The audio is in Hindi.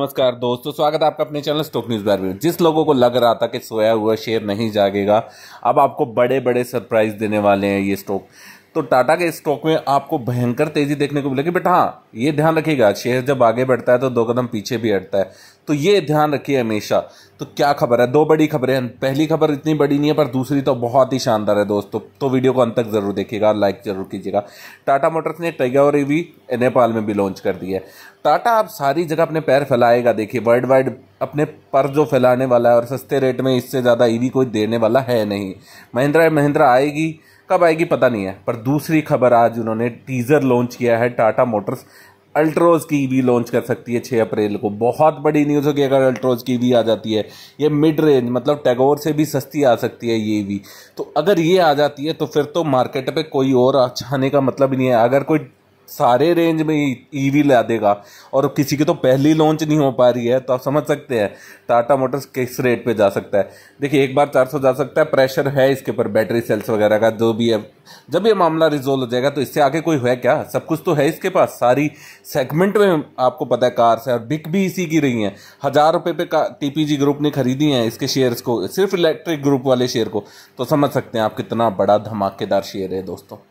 नमस्कार दोस्तों स्वागत है आपका अपने चैनल स्टॉक न्यूज बार में जिस लोगों को लग रहा था कि सोया हुआ शेयर नहीं जागेगा अब आपको बड़े बड़े सरप्राइज देने वाले हैं ये स्टॉक तो टाटा के स्टॉक में आपको भयंकर तेजी देखने को मिलेगी बट हाँ ये ध्यान रखिएगा शेयर जब आगे बढ़ता है तो दो कदम पीछे भी हटता है तो ये ध्यान रखिए हमेशा तो क्या खबर है दो बड़ी खबरें हैं पहली खबर इतनी बड़ी नहीं है पर दूसरी तो बहुत ही शानदार है दोस्तों तो वीडियो को अंत तक जरूर देखिएगा लाइक जरूर कीजिएगा टाटा मोटर्स ने टैगा और ईवी नेपाल में भी लॉन्च कर दी है टाटा आप सारी जगह अपने पैर फैलाएगा देखिए वर्ल्ड वाइड अपने पर जो फैलाने वाला है और सस्ते रेट में इससे ज़्यादा ईवी कोई देने वाला है नहीं महिंद्रा महिंद्रा आएगी कब आएगी पता नहीं है पर दूसरी खबर आज उन्होंने टीज़र लॉन्च किया है टाटा मोटर्स अल्ट्रोज की भी लॉन्च कर सकती है 6 अप्रैल को बहुत बड़ी न्यूज़ होगी अगर अल्ट्रोज की भी आ जाती है ये मिड रेंज मतलब टैगोर से भी सस्ती आ सकती है ये भी तो अगर ये आ जाती है तो फिर तो मार्केट पे कोई और अच्छाने का मतलब ही नहीं है अगर कोई सारे रेंज में ईवी ला देगा और किसी की तो पहली लॉन्च नहीं हो पा रही है तो आप समझ सकते हैं टाटा मोटर्स किस रेट पे जा सकता है देखिए एक बार 400 जा सकता है प्रेशर है इसके ऊपर बैटरी सेल्स वगैरह का जो भी है जब ये मामला रिजोल्व हो जाएगा तो इससे आगे कोई है क्या सब कुछ तो है इसके पास सारी सेगमेंट में आपको पता है कार्स है और बिक भी इसी की रही हैं हज़ार रुपये पे का टी ग्रुप ने खरीदी हैं इसके शेयर्स को सिर्फ इलेक्ट्रिक ग्रुप वाले शेयर को तो समझ सकते हैं आप कितना बड़ा धमाकेदार शेयर है दोस्तों